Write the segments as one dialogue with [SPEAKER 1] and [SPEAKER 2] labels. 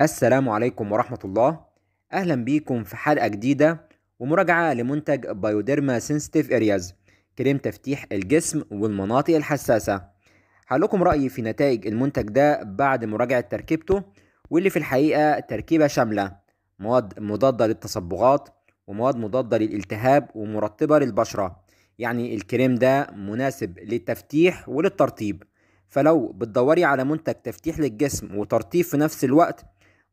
[SPEAKER 1] السلام عليكم ورحمة الله أهلا بيكم في حلقة جديدة ومراجعة لمنتج بايوديرما سنسيتيف ارياز كريم تفتيح الجسم والمناطق الحساسة هقولكم رأيي في نتائج المنتج ده بعد مراجعة تركيبته واللي في الحقيقة تركيبة شاملة مواد مضادة للتصبغات ومواد مضادة للالتهاب ومرطبة للبشرة يعني الكريم ده مناسب للتفتيح وللترطيب فلو بتدوري على منتج تفتيح للجسم وترطيب في نفس الوقت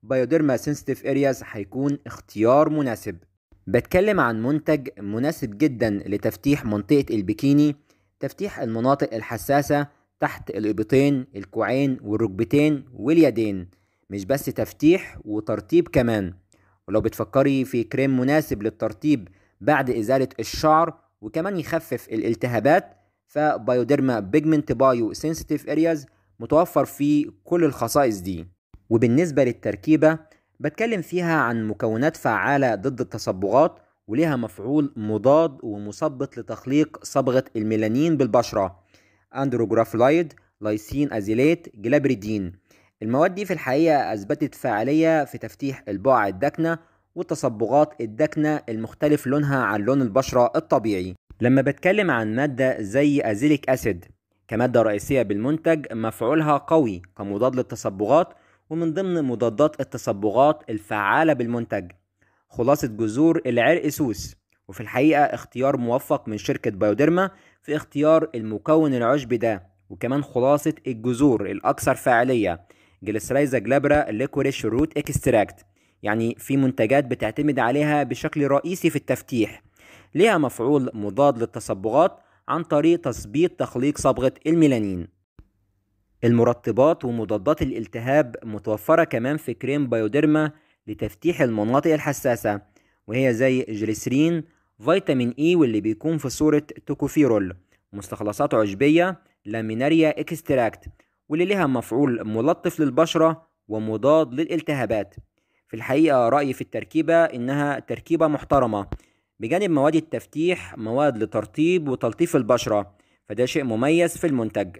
[SPEAKER 1] بايوديرما سنسيتيف ارياز هيكون اختيار مناسب بتكلم عن منتج مناسب جدا لتفتيح منطقة البكيني تفتيح المناطق الحساسة تحت الإبطين الكوعين والركبتين واليدين مش بس تفتيح وترطيب كمان ولو بتفكري في كريم مناسب للترطيب بعد إزالة الشعر وكمان يخفف الالتهابات فبايوديرما بيجمنت بايو سنسيتيف ارياز متوفر فيه كل الخصائص دي وبالنسبة للتركيبة بتكلم فيها عن مكونات فعالة ضد التصبغات وليها مفعول مضاد ومثبط لتخليق صبغة الميلانين بالبشرة أندروجرافلايد لايسين أزيليت جلابريدين المواد دي في الحقيقة أثبتت فاعلية في تفتيح البقع الداكنة والتصبغات الداكنة المختلف لونها عن لون البشرة الطبيعي لما بتكلم عن مادة زي أزيليك أسيد كمادة رئيسية بالمنتج مفعولها قوي كمضاد للتصبغات ومن ضمن مضادات التصبغات الفعالة بالمنتج خلاصة جذور العرق سوس وفي الحقيقة اختيار موفق من شركة بايوديرما في اختيار المكون العشبي ده وكمان خلاصة الجذور الأكثر فاعلية جلسرايزا جلابرا ليكوريش روت اكستراكت يعني في منتجات بتعتمد عليها بشكل رئيسي في التفتيح ليها مفعول مضاد للتصبغات عن طريق تثبيت تخليق صبغة الميلانين المرطبات ومضادات الالتهاب متوفرة كمان في كريم بايوديرما لتفتيح المناطق الحساسة وهي زي جليسرين فيتامين اي e واللي بيكون في صورة توكوفيرول مستخلصات عشبية لامينريا اكستراكت واللي لها مفعول ملطف للبشرة ومضاد للالتهابات في الحقيقة رأيي في التركيبة إنها تركيبة محترمة بجانب مواد التفتيح مواد لترطيب وتلطيف البشرة فده شيء مميز في المنتج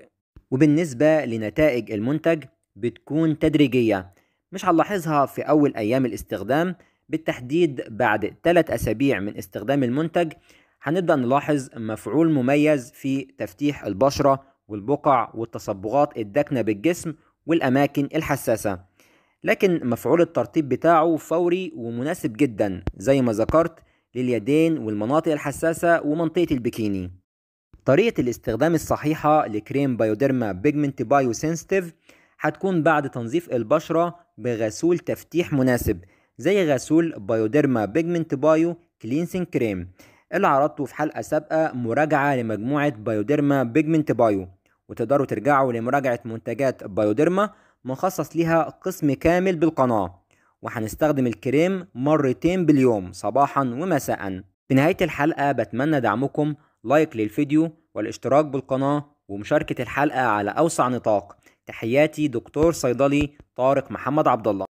[SPEAKER 1] وبالنسبة لنتائج المنتج بتكون تدريجية مش هنلاحظها في أول أيام الاستخدام بالتحديد بعد 3 أسابيع من استخدام المنتج هنبدأ نلاحظ مفعول مميز في تفتيح البشرة والبقع والتصبغات الداكنة بالجسم والأماكن الحساسة لكن مفعول الترطيب بتاعه فوري ومناسب جدا زي ما ذكرت لليدين والمناطق الحساسة ومنطقة البكيني طريقة الاستخدام الصحيحة لكريم بايوديرما بيجمنت بايو سينستيف هتكون بعد تنظيف البشرة بغسول تفتيح مناسب زي غسول بايوديرما بيجمنت بايو كلينسين كريم اللي عرضته في حلقة سابقة مراجعة لمجموعة بايوديرما بيجمنت بايو وتقدروا ترجعوا لمراجعة منتجات بايوديرما مخصص ليها قسم كامل بالقناة وهنستخدم الكريم مرتين باليوم صباحا ومساء في نهاية الحلقة بتمنى دعمكم لايك للفيديو والاشتراك بالقناة ومشاركة الحلقة على أوسع نطاق تحياتي دكتور صيدلي طارق محمد عبدالله